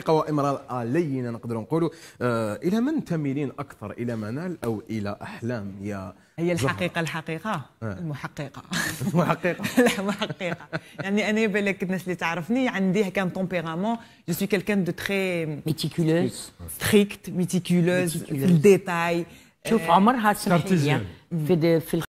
ثقه وامراه لينه نقدروا نقولوا آه الى من تميلين اكثر الى منال او الى احلام يا هي الحقيقه الحقيقه آه. المحققه المحققه المحققه يعني انا بالك الناس اللي تعرفني عندي كان تومبيرامون جو سوي كالكان دو تري ميتيكولوز ستريكت ميتيكولوز في الديتاي شوف عمرها euh, سمحيه في في